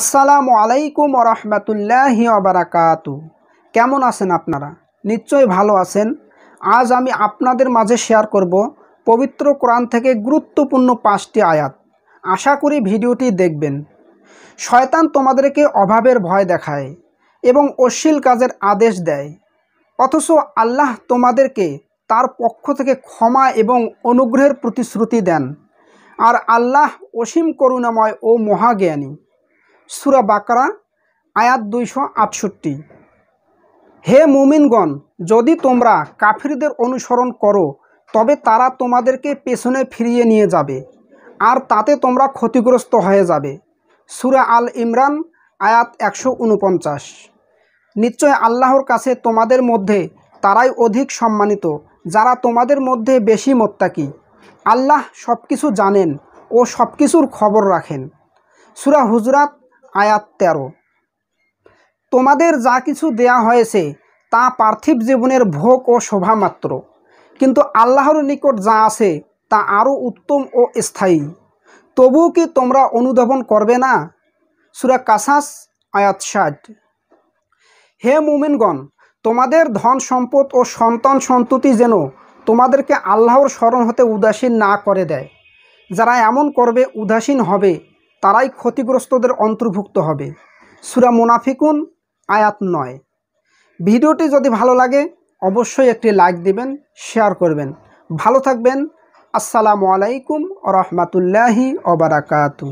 আসসালামু আলাইকুম ওরহমতুল্লাহি আবরাকাত কেমন আছেন আপনারা নিশ্চয়ই ভালো আছেন আজ আমি আপনাদের মাঝে শেয়ার করব পবিত্র কোরআন থেকে গুরুত্বপূর্ণ পাঁচটি আয়াত আশা করি ভিডিওটি দেখবেন শয়তান তোমাদেরকে অভাবের ভয় দেখায় এবং অশ্লীল কাজের আদেশ দেয় অথচ আল্লাহ তোমাদেরকে তার পক্ষ থেকে ক্ষমা এবং অনুগ্রহের প্রতিশ্রুতি দেন আর আল্লাহ অসীম করুণাময় ও মহাজ্ঞানী সুরা বাকরা আয়াত দুইশো আটষট্টি হে মুমিনগণ যদি তোমরা কাফিরদের অনুসরণ করো তবে তারা তোমাদেরকে পেছনে ফিরিয়ে নিয়ে যাবে আর তাতে তোমরা ক্ষতিগ্রস্ত হয়ে যাবে সুরা আল ইমরান আয়াত একশো উনপঞ্চাশ নিশ্চয় আল্লাহর কাছে তোমাদের মধ্যে তারাই অধিক সম্মানিত যারা তোমাদের মধ্যে বেশি মত্তাকি আল্লাহ সব কিছু জানেন ও সব কিছুর খবর রাখেন সুরা হুজরাত আয়াত তেরো তোমাদের যা কিছু দেয়া হয়েছে তা পার্থিব জীবনের ভোগ ও শোভা মাত্র কিন্তু আল্লাহর নিকট যা আছে তা আরও উত্তম ও স্থায়ী তবুও কি তোমরা অনুধাবন করবে না সুরা কাসাস আয়াত ষাট হে মুমিনগণ তোমাদের ধন সম্পদ ও সন্তান সন্ততি যেন তোমাদেরকে আল্লাহর স্মরণ হতে উদাসীন না করে দেয় যারা এমন করবে উদাসীন হবে তারাই ক্ষতিগ্রস্তদের অন্তর্ভুক্ত হবে সুরা মুনাফিকুন আয়াত নয় ভিডিওটি যদি ভালো লাগে অবশ্যই একটি লাইক দিবেন শেয়ার করবেন ভালো থাকবেন আসসালামু আলাইকুম রহমতুল্লাহি ওবরাকাতু